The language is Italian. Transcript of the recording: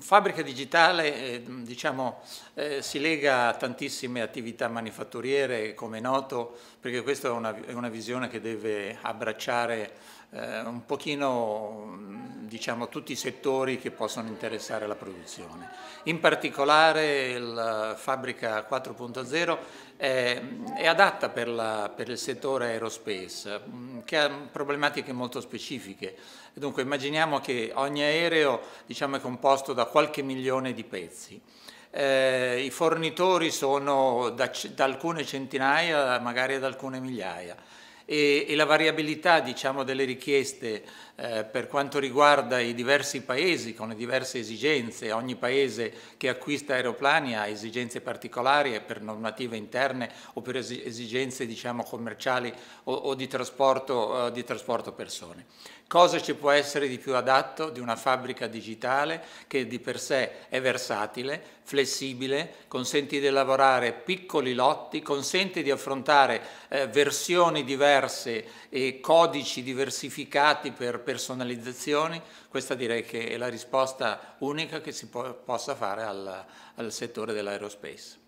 fabbrica digitale eh, diciamo, eh, si lega a tantissime attività manifatturiere, come è noto, perché questa è una, è una visione che deve abbracciare eh, un pochino diciamo, tutti i settori che possono interessare la produzione. In particolare la eh, fabbrica 4.0 è, mm, è, adatta per, la, per, il settore aerospace mm, che ha problematiche molto specifiche. Dunque immaginiamo che ogni aereo diciamo, è composto da qualche milione di pezzi. Eh, I fornitori sono da, da alcune centinaia, magari ad alcune migliaia. E, e, la variabilità diciamo, delle richieste eh, per quanto riguarda i diversi paesi con le diverse esigenze, ogni paese che acquista aeroplani ha esigenze particolari per normative interne o per esigenze diciamo, commerciali o, o di, trasporto, eh, di trasporto persone. Cosa ci può essere di più adatto di una fabbrica digitale che di per sé è versatile, flessibile, consente di lavorare piccoli lotti, consente di affrontare eh, versioni diverse e codici diversificati per personalizzazioni, questa direi che è la risposta unica che si può, possa fare al, al settore dell'aerospace.